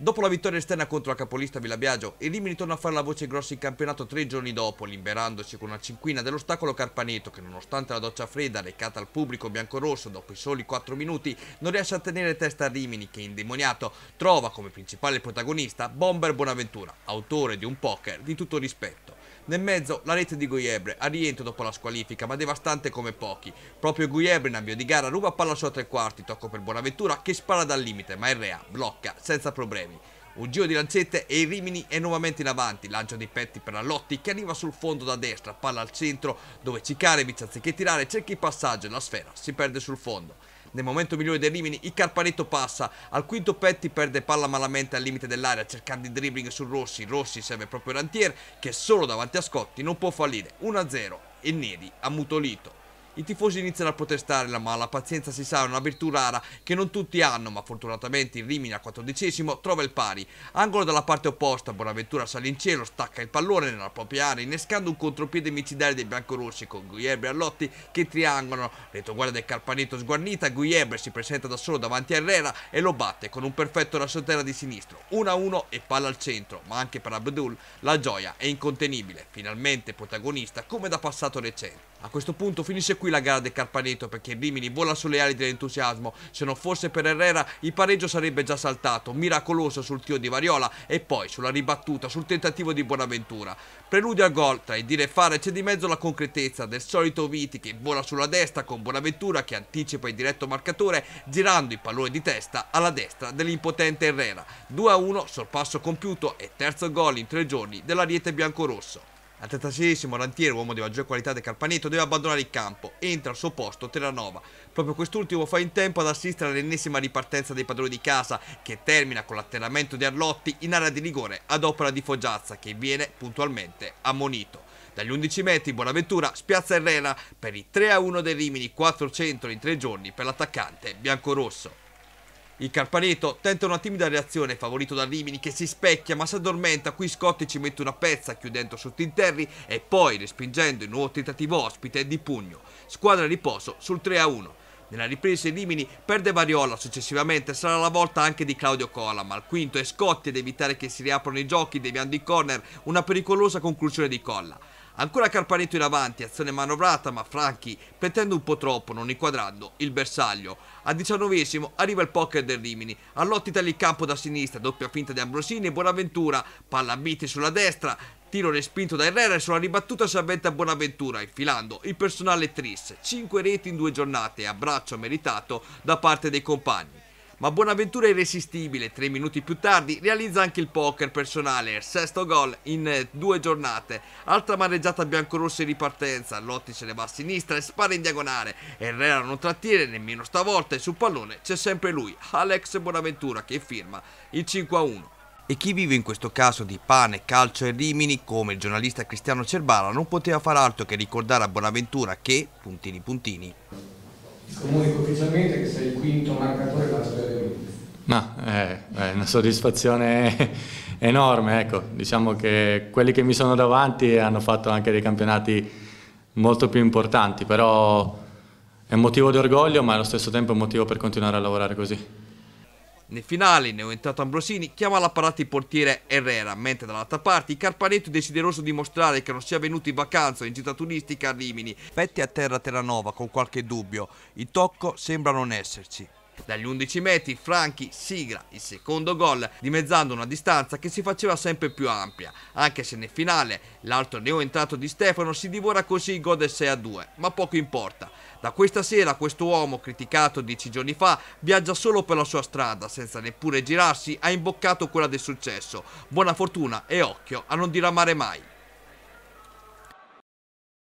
Dopo la vittoria esterna contro la capolista Villabiaggio, il Rimini torna a fare la voce grossa in campionato tre giorni dopo, liberandosi con una cinquina dell'ostacolo Carpaneto che nonostante la doccia fredda recata al pubblico biancorosso dopo i soli 4 minuti, non riesce a tenere testa a Rimini che indemoniato trova come principale protagonista Bomber Bonaventura, autore di un poker di tutto rispetto. Nel mezzo la rete di Guiebre, a rientro dopo la squalifica, ma devastante come pochi. Proprio Guiebre in avvio di gara ruba palla sotto tre quarti, tocco per Bonaventura che spara dal limite, ma Rea blocca senza problemi. Un giro di lancette e il Rimini è nuovamente in avanti, lancio dei petti per Allotti che arriva sul fondo da destra, palla al centro dove Cicarevic anziché tirare cerca il passaggio e la sfera si perde sul fondo. Nel momento migliore dei Rimini, il Carpanetto passa. Al quinto Petti perde palla malamente al limite dell'area, cercando il dribbling su Rossi. Rossi serve proprio Rantier, che solo davanti a Scotti non può fallire. 1-0 e Neri ammutolito. I tifosi iniziano a protestare, ma la pazienza si sa è una virtù rara che non tutti hanno, ma fortunatamente il Rimini a quattordicesimo trova il pari. Angolo dalla parte opposta, Bonaventura sale in cielo, stacca il pallone nella propria area, innescando un contropiede micidiale dei biancorossi con Guiebre e Allotti che triangolano. Retroguardia del Carpaneto sguarnita, Guiebre si presenta da solo davanti a Herrera e lo batte con un perfetto rasoterra di sinistro. 1-1 e palla al centro, ma anche per Abdul la gioia è incontenibile, finalmente protagonista come da passato recente. A questo punto finisce qui la gara del Carpaneto perché Rimini vola sulle ali dell'entusiasmo, se non fosse per Herrera il pareggio sarebbe già saltato, miracoloso sul tiro di Variola e poi sulla ribattuta, sul tentativo di Buonaventura. Preludio a gol, tra il dire e fare c'è di mezzo la concretezza del solito Viti che vola sulla destra con Buonaventura che anticipa il diretto marcatore girando il pallone di testa alla destra dell'impotente Herrera. 2-1, sorpasso compiuto e terzo gol in tre giorni dell'Ariete Biancorosso. Al 37 Rantiero, uomo di maggior qualità del Carpaneto, deve abbandonare il campo. Entra al suo posto Terranova. Proprio quest'ultimo fa in tempo ad assistere all'ennesima ripartenza dei padroni di casa, che termina con l'atterramento di Arlotti in area di rigore ad opera di Foggiazza, che viene puntualmente ammonito. Dagli 11 metri Buonaventura spiazza Herrera per il 3-1 del Rimini, 4 centro in tre giorni per l'attaccante biancorosso. Il Carpaneto tenta una timida reazione favorito da Rimini che si specchia ma si addormenta, qui Scotti ci mette una pezza chiudendo sotto interri e poi respingendo il nuovo tentativo ospite di pugno. Squadra a riposo sul 3-1. Nella ripresa Rimini perde Variola, successivamente sarà la volta anche di Claudio Cola, ma al quinto è Scotti ad evitare che si riaprano i giochi deviando i corner, una pericolosa conclusione di Colla. Ancora Carpanetto in avanti, azione manovrata ma Franchi pentendo un po' troppo non inquadrando il bersaglio. Al diciannovesimo arriva il poker del Rimini, Allotti taglia il campo da sinistra, doppia finta di Ambrosini e Buonaventura, palla a Biti sulla destra, Tiro respinto da Herrera e sulla ribattuta si avventa Bonaventura, infilando il personale Tris. Cinque reti in due giornate e abbraccio meritato da parte dei compagni ma Buonaventura è irresistibile, tre minuti più tardi realizza anche il poker personale, il sesto gol in eh, due giornate, altra mareggiata biancorossa in ripartenza, Lotti se ne va a sinistra e spara in diagonale, Herrera non trattiene nemmeno stavolta e sul pallone c'è sempre lui, Alex Buonaventura che firma il 5-1. E chi vive in questo caso di pane, calcio e rimini, come il giornalista Cristiano Cerbala, non poteva far altro che ricordare a Bonaventura che, puntini puntini, Comunico ufficialmente che sei il quinto marcatore della storia del Ma è, eh, è una soddisfazione enorme, ecco. Diciamo che quelli che mi sono davanti hanno fatto anche dei campionati molto più importanti, però è un motivo di orgoglio, ma allo stesso tempo è un motivo per continuare a lavorare così. Nel finale, ne entrato Ambrosini chiama all'apparato il portiere Herrera, mentre dall'altra parte Carpanetti desideroso di mostrare che non sia venuto in vacanza o in città turistica a Rimini. Fetti a terra Terranova con qualche dubbio, il tocco sembra non esserci. Dagli 11 metri Franchi sigla il secondo gol dimezzando una distanza che si faceva sempre più ampia, anche se nel finale l'altro neoentrato di Stefano si divora così il gol del 6 a 2, ma poco importa. Da questa sera questo uomo, criticato dieci giorni fa, viaggia solo per la sua strada, senza neppure girarsi, ha imboccato quella del successo. Buona fortuna e occhio a non diramare mai.